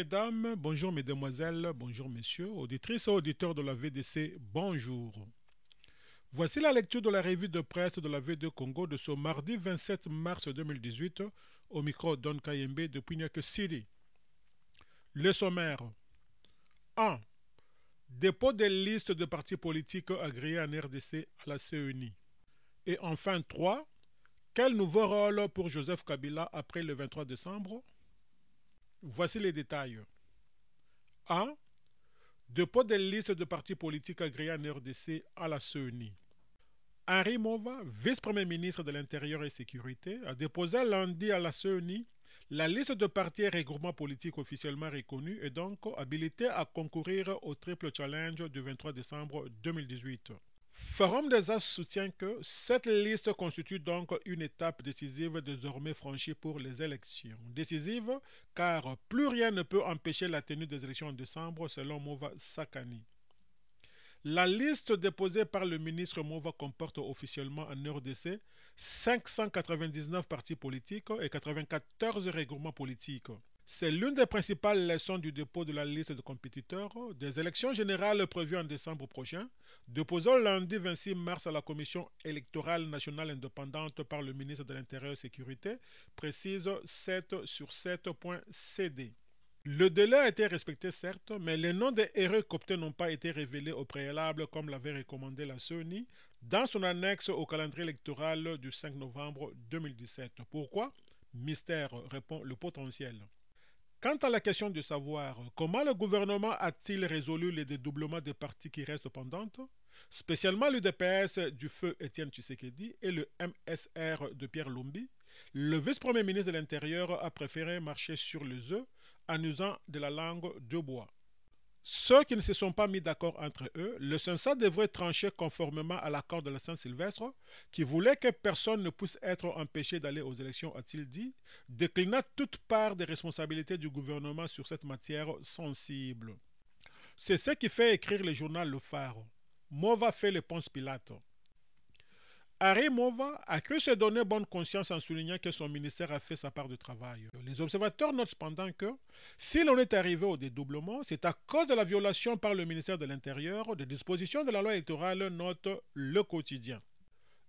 mesdames, bonjour mesdemoiselles, bonjour messieurs, auditrices et auditeurs de la VDC, bonjour. Voici la lecture de la revue de presse de la V2 Congo de ce mardi 27 mars 2018 au micro d'On Kayembe depuis que City. Le sommaire 1. Dépôt des listes de partis politiques agréés en RDC à la CENI. Et enfin 3. Quel nouveau rôle pour Joseph Kabila après le 23 décembre Voici les détails. 1. Dépôt des listes de partis politiques agréés en RDC à la CENI. Henri Mova, vice-premier ministre de l'Intérieur et Sécurité, a déposé lundi à la CENI la liste de partis et regroupements politiques officiellement reconnus et donc habilité à concourir au triple challenge du 23 décembre 2018. Forum des As soutient que cette liste constitue donc une étape décisive désormais franchie pour les élections. Décisive car plus rien ne peut empêcher la tenue des élections en décembre selon Mova Sakani. La liste déposée par le ministre Mova comporte officiellement en RDC 599 partis politiques et 94 regroupements politiques. C'est l'une des principales leçons du dépôt de la liste de compétiteurs des élections générales prévues en décembre prochain, déposant lundi 26 mars à la Commission électorale nationale indépendante par le ministre de l'Intérieur et Sécurité, précise 7 sur 7.cd. Le délai a été respecté certes, mais les noms des erreurs coptés n'ont pas été révélés au préalable comme l'avait recommandé la CENI dans son annexe au calendrier électoral du 5 novembre 2017. Pourquoi Mystère, répond le potentiel. Quant à la question de savoir comment le gouvernement a-t-il résolu les dédoublements des partis qui restent pendantes, spécialement le DPS du feu Étienne Tshisekedi et le MSR de Pierre Lombi, le vice-premier ministre de l'Intérieur a préféré marcher sur les œufs en usant de la langue de bois. Ceux qui ne se sont pas mis d'accord entre eux, le sensat devrait trancher conformément à l'accord de la Saint-Sylvestre, qui voulait que personne ne puisse être empêché d'aller aux élections, a-t-il dit, déclina toute part des responsabilités du gouvernement sur cette matière sensible. C'est ce qui fait écrire le journal Le Phare. Mova fait le ponce Pilate. Mova a cru se donner bonne conscience en soulignant que son ministère a fait sa part de travail. Les observateurs notent cependant que, si l'on est arrivé au dédoublement, c'est à cause de la violation par le ministère de l'Intérieur des dispositions de la loi électorale, note le quotidien.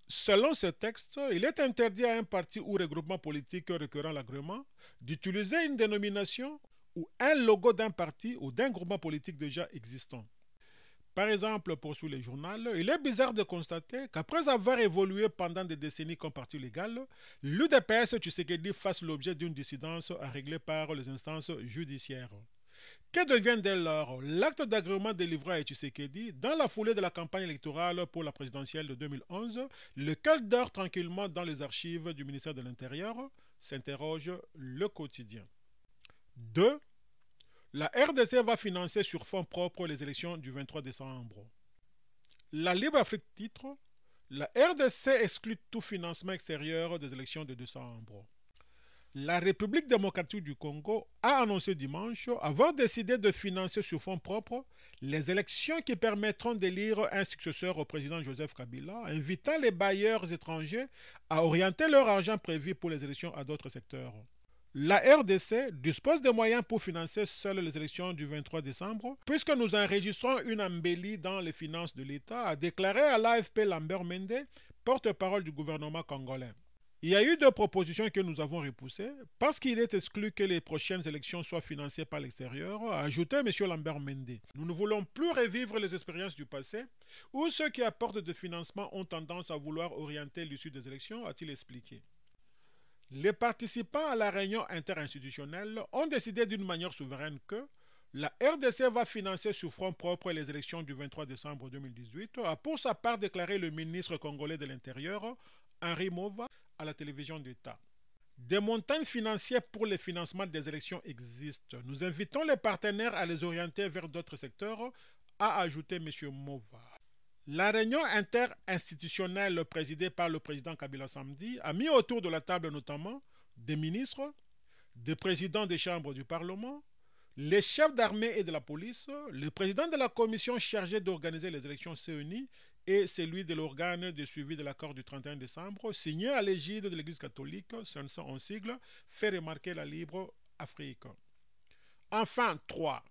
Selon ce texte, il est interdit à un parti ou regroupement politique à l'agrément d'utiliser une dénomination ou un logo d'un parti ou d'un groupement politique déjà existant. Par exemple, poursuit les journaux, il est bizarre de constater qu'après avoir évolué pendant des décennies comme parti légal, l'UDPS Tshisekedi fasse l'objet d'une dissidence à régler par les instances judiciaires. Que devient dès lors l'acte d'agrément délivré à Tshisekedi dans la foulée de la campagne électorale pour la présidentielle de 2011, lequel dort tranquillement dans les archives du ministère de l'Intérieur s'interroge le quotidien. 2. La RDC va financer sur fonds propres les élections du 23 décembre. La Libre Afrique titre La RDC exclut tout financement extérieur des élections de décembre. La République démocratique du Congo a annoncé dimanche avoir décidé de financer sur fonds propres les élections qui permettront d'élire un successeur au président Joseph Kabila, invitant les bailleurs étrangers à orienter leur argent prévu pour les élections à d'autres secteurs. La RDC dispose des moyens pour financer seules les élections du 23 décembre, puisque nous enregistrons une embellie dans les finances de l'État, a déclaré à l'AFP Lambert Mende, porte-parole du gouvernement congolais. Il y a eu deux propositions que nous avons repoussées, parce qu'il est exclu que les prochaines élections soient financées par l'extérieur, a ajouté M. Lambert Mende. Nous ne voulons plus revivre les expériences du passé, où ceux qui apportent de financement ont tendance à vouloir orienter l'issue des élections, a-t-il expliqué. Les participants à la réunion interinstitutionnelle ont décidé d'une manière souveraine que la RDC va financer sous front propre les élections du 23 décembre 2018, a euh, pour sa part déclaré le ministre congolais de l'Intérieur, Henri Mova, à la télévision d'État. Des montagnes financières pour le financement des élections existent. Nous invitons les partenaires à les orienter vers d'autres secteurs, a ajouté M. Mova. La réunion interinstitutionnelle présidée par le président Kabila samedi a mis autour de la table notamment des ministres, des présidents des chambres du Parlement, les chefs d'armée et de la police, le président de la commission chargée d'organiser les élections CENI et celui de l'organe de suivi de l'accord du 31 décembre, signé à l'égide de l'Église catholique, 511 sigle, fait remarquer la libre Afrique. Enfin, 3.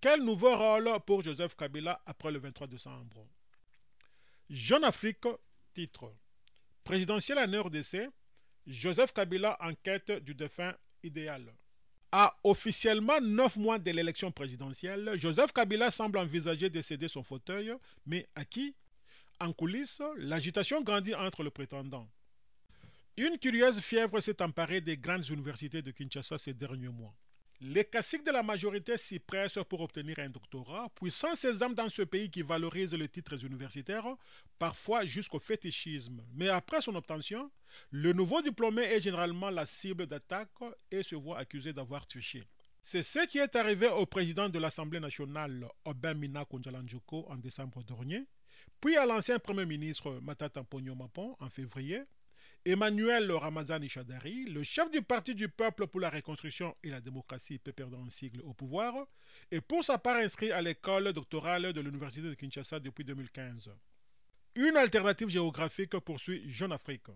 Quel nouveau rôle pour Joseph Kabila après le 23 décembre Jeune Afrique, titre. Présidentiel en RDC, Joseph Kabila en quête du défunt idéal. À officiellement neuf mois de l'élection présidentielle, Joseph Kabila semble envisager de céder son fauteuil, mais à qui En coulisses, l'agitation grandit entre le prétendant. Une curieuse fièvre s'est emparée des grandes universités de Kinshasa ces derniers mois. Les caciques de la majorité s'y pressent pour obtenir un doctorat, puis sans ces dans ce pays qui valorise les titres universitaires, parfois jusqu'au fétichisme. Mais après son obtention, le nouveau diplômé est généralement la cible d'attaque et se voit accusé d'avoir touché. C'est ce qui est arrivé au président de l'Assemblée nationale, Obamina Konjalanjoko, en décembre dernier, puis à l'ancien Premier ministre Matata Mapon en février, Emmanuel Ramazan-Ishadari, le chef du Parti du Peuple pour la Reconstruction et la Démocratie, peut perdre un sigle au pouvoir, est pour sa part inscrit à l'école doctorale de l'Université de Kinshasa depuis 2015. Une alternative géographique poursuit Jeune Afrique.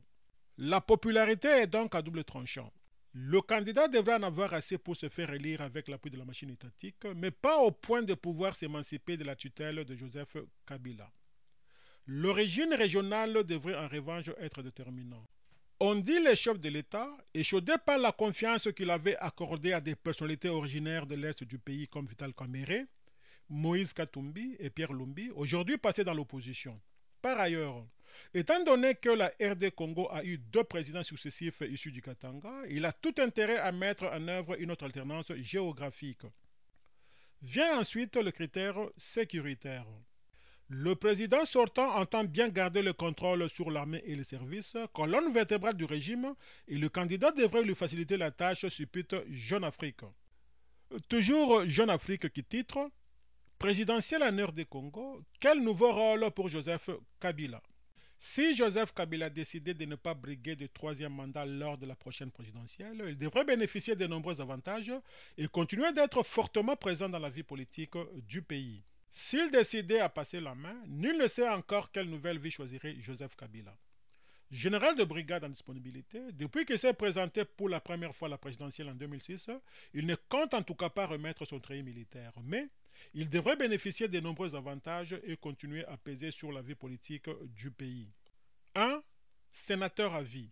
La popularité est donc à double tranchant. Le candidat devrait en avoir assez pour se faire élire avec l'appui de la machine étatique, mais pas au point de pouvoir s'émanciper de la tutelle de Joseph Kabila. L'origine régionale devrait en revanche être déterminante. On dit les chefs de l'État, échaudé par la confiance qu'il avait accordée à des personnalités originaires de l'Est du pays comme Vital Kamere, Moïse Katumbi et Pierre Lumbi, aujourd'hui passés dans l'opposition. Par ailleurs, étant donné que la RD Congo a eu deux présidents successifs issus du Katanga, il a tout intérêt à mettre en œuvre une autre alternance géographique. Vient ensuite le critère sécuritaire. Le président sortant entend bien garder le contrôle sur l'armée et les services, colonne vertébrale du régime, et le candidat devrait lui faciliter la tâche, suppute Jeune Afrique. Toujours Jeune Afrique qui titre Présidentiel en heure du Congo, quel nouveau rôle pour Joseph Kabila Si Joseph Kabila décidait de ne pas briguer de troisième mandat lors de la prochaine présidentielle, il devrait bénéficier de nombreux avantages et continuer d'être fortement présent dans la vie politique du pays. S'il décidait à passer la main, nul ne sait encore quelle nouvelle vie choisirait Joseph Kabila. Général de brigade en disponibilité, depuis qu'il s'est présenté pour la première fois à la présidentielle en 2006, il ne compte en tout cas pas remettre son trait militaire, mais il devrait bénéficier de nombreux avantages et continuer à peser sur la vie politique du pays. 1. Sénateur à vie.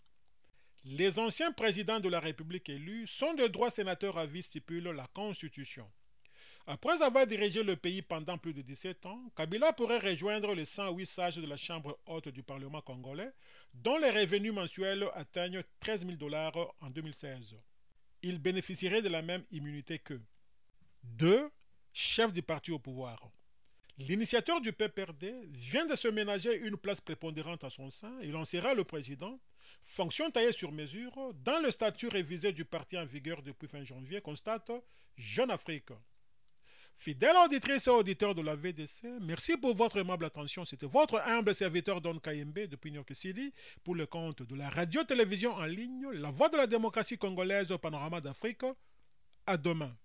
Les anciens présidents de la République élus sont de droit sénateurs à vie, stipule la Constitution. Après avoir dirigé le pays pendant plus de 17 ans, Kabila pourrait rejoindre les 108 sages de la Chambre haute du Parlement congolais, dont les revenus mensuels atteignent 13 000 dollars en 2016. Il bénéficierait de la même immunité qu'eux. 2. Chef du parti au pouvoir. L'initiateur du PPRD vient de se ménager une place prépondérante à son sein. et en sera le président, fonction taillée sur mesure, dans le statut révisé du parti en vigueur depuis fin janvier, constate Jeune Afrique. Fidèle auditrice et auditeur de la VDC, merci pour votre aimable attention. C'était votre humble serviteur Don Kayembe depuis New pour le compte de la radio-télévision en ligne La Voix de la démocratie congolaise au panorama d'Afrique. À demain.